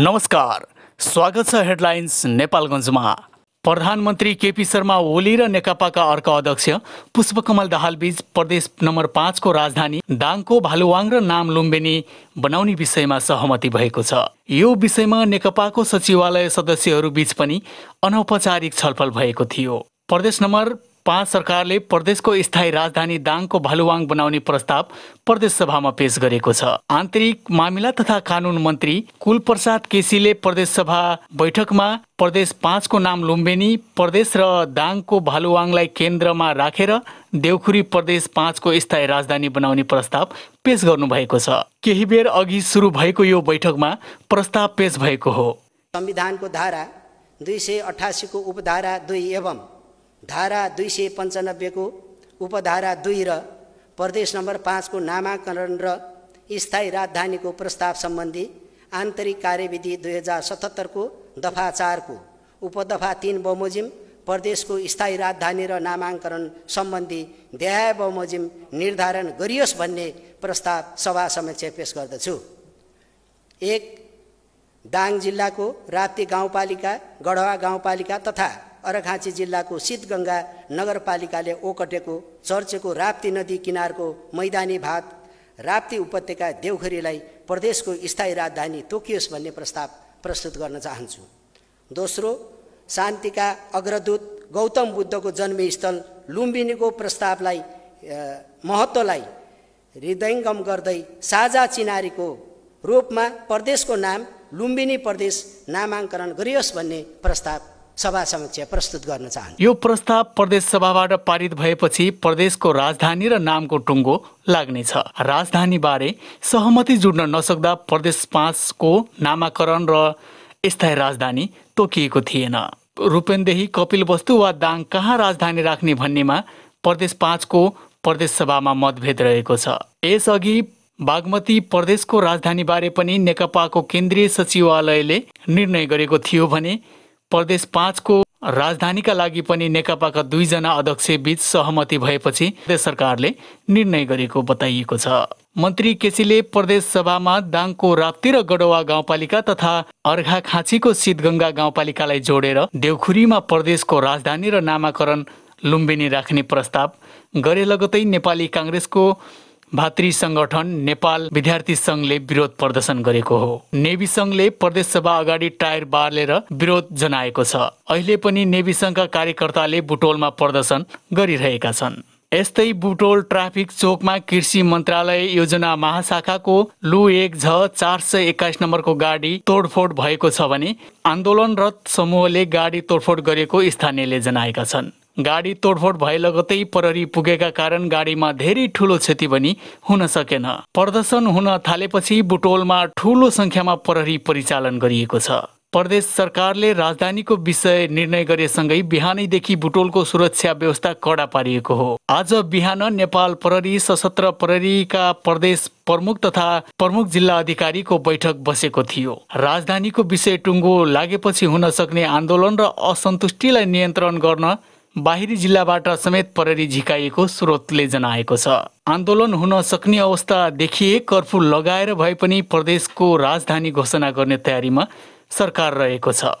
नमस्कार स्वागत छ हेडलाइन्स नेपालगञ्जमा प्रधानमन्त्री केपी शर्मा ओली र नेकपाका अर्का अध्यक्ष पुष्पकमल दाहालबीच प्रदेश नम्बर पाँचको राजधानी दाङको भालुवाङ र नाम लुम्बेनी बनाउने विषयमा सहमति भएको छ यो विषयमा नेकपाको सचिवालय सदस्यहरू बीच पनि अनौपचारिक छलफल भएको थियो प्रदेश नम्बर पाँच सरकारले प्रदेशको स्थायी राजधानी दाङको भालुवाङ बनाउने प्रस्ताव प्रदेश सभामा पेश गरेको छ आन्तरिक मामिला तथा कानुन मन्त्री कुलप्रसाद केसीले प्रदेश सभा बैठकमा प्रदेश पाँचको नाम लुम्बेनी प्रदेश र दाङको भालुवाङलाई केन्द्रमा राखेर रा, देउखुरी प्रदेश पाँचको स्थायी राजधानी बनाउने प्रस्ताव पेश गर्नुभएको छ केही बेर अघि सुरु भएको यो बैठकमा प्रस्ताव पेश भएको हो संविधानको धारा दुई सय अठासीको उपधारा दुई एवं धारा दुई सय पन्चानब्बेको उपधारा दुई र प्रदेश नम्बर पाँचको नामाकरण र स्थायी राजधानीको प्रस्ताव सम्बन्धी आन्तरिक कार्यविधि दुई हजार सतहत्तरको दफा चारको उपदफा तिन बमोजिम प्रदेशको स्थायी राजधानी र नामाङ्करण सम्बन्धी देहाय बमोजिम निर्धारण गरियोस् भन्ने प्रस्ताव सभा समक्ष पेस गर्दछु एक दाङ जिल्लाको राप्ती गाउँपालिका गढवा गाउँपालिका तथा अरखाँची जिल्लाको सिद्धगङ्गा नगरपालिकाले ओकटेको चर्चेको राप्ती नदी किनारको मैदानी भात राप्ती उपत्यका देउखरीलाई प्रदेशको स्थायी राजधानी तोकियोस् भन्ने प्रस्ताव प्रस्तुत गर्न चाहन्छु दोस्रो शान्तिका अग्रदूत गौतम बुद्धको जन्मस्थल लुम्बिनीको प्रस्तावलाई महत्त्वलाई हृदयङ्गम गर्दै साझा चिनारीको रूपमा प्रदेशको नाम लुम्बिनी प्रदेश नामाङ्करण गरियोस् भन्ने प्रस्ताव सभा समक्ष प्रस्तुत गर्न चाहन्छु यो प्रस्ताव प्रदेश सभाबाट पारित भएपछि प्रदेशको राजधानी र नामको टुङ्गो लाग्नेछ राजधानी बारे सहमति जुड्न नसक्दा प्रदेश पाँचको नामाकरण र स्थायी राजधानी तोकिएको थिएन रूपेन्देही कपिल वस्तु वा दाङ कहाँ राजधानी राख्ने भन्नेमा प्रदेश पाँचको प्रदेश सभामा मतभेद रहेको छ यसअघि बागमती प्रदेशको राजधानी बारे पनि नेकपाको केन्द्रीय सचिवालयले निर्णय गरेको थियो भने प्रदेश पाँचको राजधानीका लागि पनि नेकपाका दुईजना अध्यक्ष बीच सहमति भएपछि प्रदेश सरकारले निर्णय गरेको बताइएको छ मन्त्री केसीले प्रदेश सभामा दाङको राप्ती र गडवा गाउँपालिका तथा अर्घा खाँचीको सिद्धगङ्गा गाउँपालिकालाई जोडेर देवखुरीमा प्रदेशको राजधानी र नामाकरण लुम्बिनी राख्ने प्रस्ताव गरे लगतै नेपाली काङ्ग्रेसको भातृ संगठन नेपाल विद्यार्थी संघले विरोध प्रदर्शन गरेको हो नेभी संघले प्रदेश सभा अगाडि टायर बालेर विरोध जनाएको छ अहिले पनि नेभी संघका कार्यकर्ताले बुटोलमा प्रदर्शन गरिरहेका छन् यस्तै बुटोल ट्राफिक चोकमा कृषि मन्त्रालय योजना महाशाखाको लु एक झ चार सय एक्काइस नम्बरको गाडी तोडफोड भएको छ भने आन्दोलनरत समूहले गाडी तोडफोड गरेको स्थानीयले जनाएका छन् गाडी तोडफोड भए लगतै प्रहरी पुगेका कारण गाडीमा धेरै ठुलो क्षति पनि हुन सकेन प्रदर्शन हुन थालेपछि बुटोलमा ठुलो संख्यामा प्रहरी परिचालन गरिएको छ प्रदेश सरकारले राजधानीको विषय निर्णय गरेसँगै बिहानैदेखि बुटोलको सुरक्षा व्यवस्था कडा पारिएको हो आज बिहान नेपाल प्रहरी सशस्त्र प्रहरीका प्रदेश प्रमुख तथा प्रमुख जिल्ला अधिकारीको बैठक बसेको थियो राजधानीको विषय टुङ्गो लागेपछि हुन सक्ने आन्दोलन र असन्तुष्टिलाई नियन्त्रण गर्न बाहिरी जिल्लाबाट समेत प्रहरी झिकाइएको स्रोतले जनाएको छ आन्दोलन हुन सक्ने अवस्था देखिए कर्फ्यू लगाएर भए पनि प्रदेशको राजधानी घोषणा गर्ने तयारीमा सरकार रहेको छ